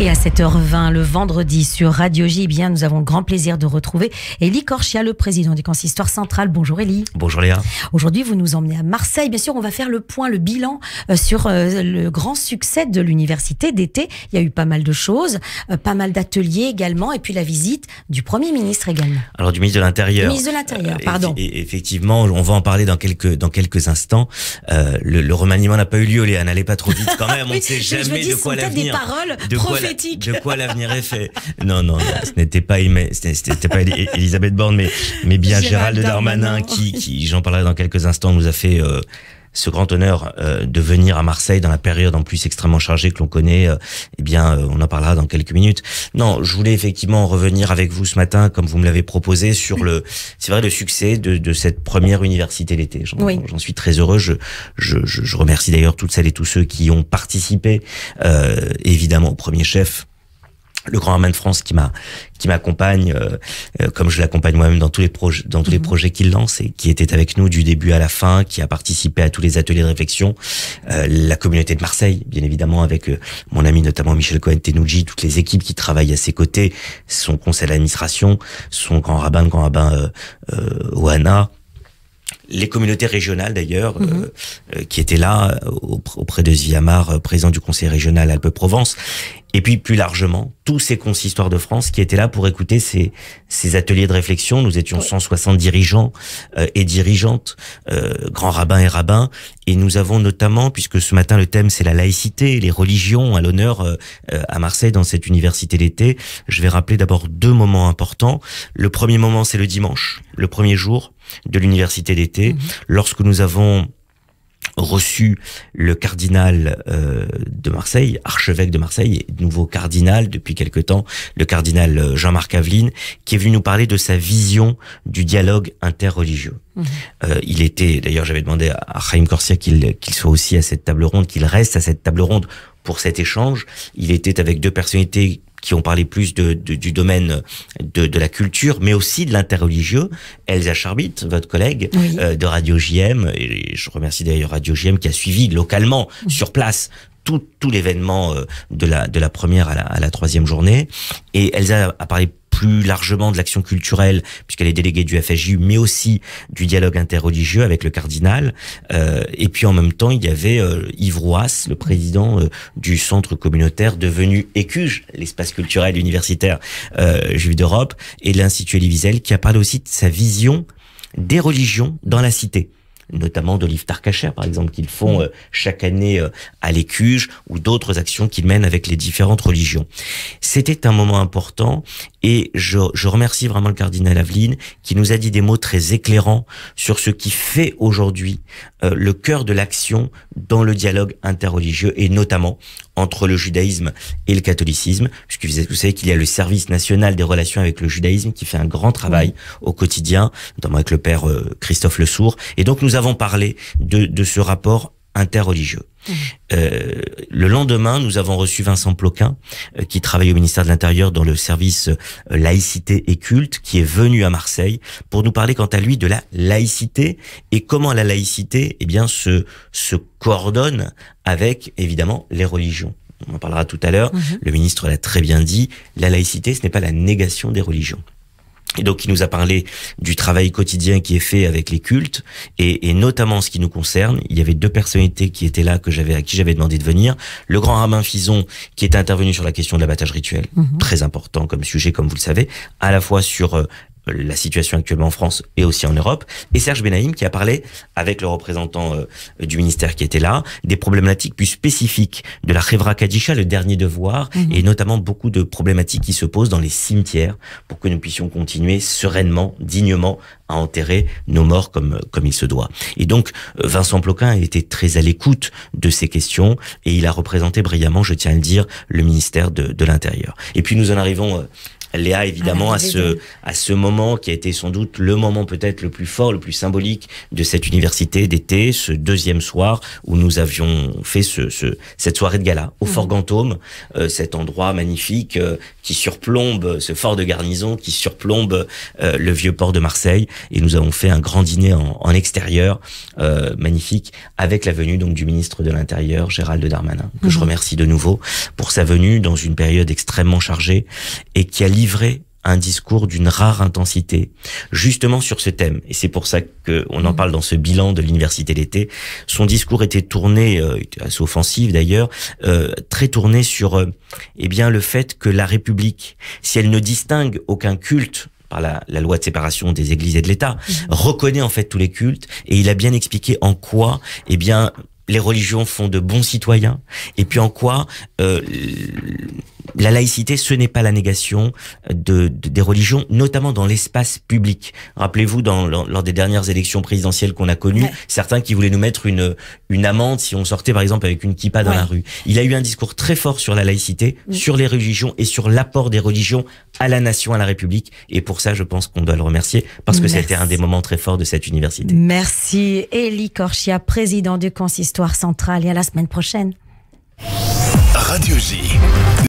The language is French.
Et à 7h20 le vendredi sur Radio J, eh bien, nous avons le grand plaisir de retrouver Élie Corchia, le président du consistoire centrale. Bonjour Élie. Bonjour Léa. Aujourd'hui, vous nous emmenez à Marseille. Bien sûr, on va faire le point, le bilan euh, sur euh, le grand succès de l'université d'été. Il y a eu pas mal de choses, euh, pas mal d'ateliers également, et puis la visite du Premier ministre également. Alors du ministre de l'Intérieur. ministre de l'Intérieur, pardon. Et, effectivement, on va en parler dans quelques, dans quelques instants. le, le, remaniement n'a pas eu lieu, Léa, n'allez pas trop vite quand même, on ne sait jamais je de quoi l'avenir. des paroles de quoi l'avenir est fait. Non, non, non ce n'était pas, c'était pas Elisabeth Borne, mais, bien Gérald, Darmanin, qui, qui j'en parlerai dans quelques instants, nous a fait euh, ce grand honneur euh, de venir à Marseille dans la période en plus extrêmement chargée que l'on connaît. Euh, eh bien, euh, on en parlera dans quelques minutes. Non, je voulais effectivement revenir avec vous ce matin, comme vous me l'avez proposé, sur le, c'est vrai, le succès de, cette première université d'été. J'en suis très heureux. Je, je, je remercie d'ailleurs toutes celles et tous ceux qui ont participé, évidemment au premier chef le grand de France qui m'a qui m'accompagne euh, euh, comme je l'accompagne moi-même dans tous les projets dans tous les mhm. projets qu'il lance et qui était avec nous du début à la fin qui a participé à tous les ateliers de réflexion euh, la communauté de Marseille bien évidemment avec mon ami notamment Michel Cohen Tenouji toutes les équipes qui travaillent à ses côtés son conseil d'administration son grand rabbin le grand rabbin Oana les communautés régionales d'ailleurs, mhm. qui étaient là auprès de Zviamar, président du conseil régional Alpes-Provence et puis plus largement, tous ces consistoires de France qui étaient là pour écouter ces, ateliers de réflexion. Nous étions 160 dirigeants euh, et dirigeantes, euh, grands rabbins et rabbins, et nous avons notamment, puisque ce matin le thème c'est la laïcité, les religions à l'honneur euh, à Marseille dans cette université d'été, je vais rappeler d'abord deux moments importants. Le premier moment c'est le dimanche, le premier jour de l'université d'été, mm-hmm. lorsque nous avons reçu le cardinal euh, de Marseille, archevêque de Marseille, et nouveau cardinal depuis quelque temps, le cardinal euh, Jean-Marc Aveline, qui est venu nous parler de sa vision du dialogue interreligieux. Mmh. Euh, il était, d'ailleurs, j'avais demandé à Raïm Corsia qu'il qu'il soit aussi à cette table ronde, qu'il reste à cette table ronde pour cet échange. Il était avec deux personnalités qui ont parlé plus de, du domaine de, de, la culture, mais aussi de l'interreligieux. Elsa Charbit, votre collègue euh, de Radio JM, et je remercie d'ailleurs Radio JM qui a suivi localement, mm. sur place, tout, l'événement euh, de la, de la première à la, à la troisième journée. Et Elsa a parlé plus largement de l'action culturelle, puisqu'elle est déléguée du FSJU, mais aussi du dialogue interreligieux avec le cardinal. Euh, et puis en même temps, il y avait euh, Yves Rouas, le président euh, du centre communautaire devenu ECUGE, l'espace culturel universitaire euh, juif d'Europe, et l'Institut Elie Wiesel, qui a parlé aussi de sa vision des religions dans la cité notamment d'Olive l'Yves par exemple, qu'ils font mm. euh, chaque année euh, à l'Écuge, ou d'autres actions qu'ils mènent avec les différentes religions. C'était un moment important, et je, remercie vraiment le cardinal Aveline, qui nous a dit des mots très éclairants sur ce qui fait aujourd'hui euh, le cœur de l'action dans le dialogue interreligieux, et notamment entre le judaïsme et le catholicisme, puisque vous savez qu'il y a le service national des relations avec le judaïsme qui fait un grand travail au quotidien, notamment avec le père euh, Christophe Le Et donc nous avons parlé de ce rapport interreligieux. Euh, le lendemain, nous avons reçu Vincent Ploquin, euh, qui travaille au ministère de l'Intérieur dans le service euh, laïcité et culte, qui est venu à Marseille pour nous parler quant à lui de la laïcité et comment la laïcité, eh bien, se, se coordonne avec, évidemment, les religions. On en parlera tout à l'heure. Mm-hmm. Le ministre l'a très bien dit. La laïcité, ce n'est pas la négation des religions. Et donc, il nous a parlé du travail quotidien qui est fait avec les cultes, et, et notamment ce qui nous concerne. Il y avait deux personnalités qui étaient là que j'avais à qui j'avais demandé de venir. Le grand rabbin Fison, qui est intervenu sur la question de l'abattage rituel, mhm. très important comme sujet, comme vous le savez, à la fois sur euh, la situation actuellement en France et aussi en Europe, et Serge Benahim qui a parlé avec le représentant euh, du ministère qui était là, des problématiques plus spécifiques de la Khevra Kadisha, le dernier devoir, mhm. et notamment beaucoup de problématiques qui se posent dans les cimetières pour que nous puissions continuer sereinement, dignement à enterrer nos morts comme, comme il se doit. Et donc, euh, Vincent Ploquin était très à l'écoute de ces questions et il a représenté brillamment, je tiens à le dire, le ministère de, de l'Intérieur. Et puis nous en arrivons euh, Léa, évidemment, ah, à, ce, à ce moment qui a été sans doute le moment peut-être le plus fort, le plus symbolique de cette université d'été, ce deuxième soir où nous avions fait ce, ce cette soirée de gala au mhm. Fort Gantôme, euh, cet endroit magnifique euh, qui surplombe ce fort de garnison, qui surplombe euh, le vieux port de Marseille. Et nous avons fait un grand dîner en, en extérieur, magnifique, avec la venue donc du ministre de l'Intérieur, Gérald Darmanin, que je mhm. remercie de nouveau pour sa venue dans une période extrêmement chargée et qui a livrer un discours d'une rare intensité, justement sur ce thème. Et c'est pour ça qu'on en mm. parle dans ce bilan de l'université d'été. Son discours était tourné, euh, était assez offensif d'ailleurs, euh, très tourné sur euh, eh bien le fait que la République, si elle ne distingue aucun culte par la, loi de séparation des églises et de l'État, mm. reconnaît en fait tous les cultes et il a bien expliqué en quoi, eh bien, les religions font de bons citoyens et puis en quoi la laïcité, ce n'est pas la négation euh, des religions, notamment dans l'espace public. Rappelez-vous, lors des dernières élections présidentielles qu'on a connues, certains qui voulaient nous mettre une, amende si on sortait par exemple avec une kippa dans la rue. Il a eu un discours très fort sur la laïcité, mm. sur les religions et sur l'apport des religions à la nation, à la République. Et pour ça, je pense qu'on doit le remercier parce que c'était un des moments très forts de cette université. Merci. Élie Korchia, président du Consistoire Central, et à la semaine prochaine. Radio J.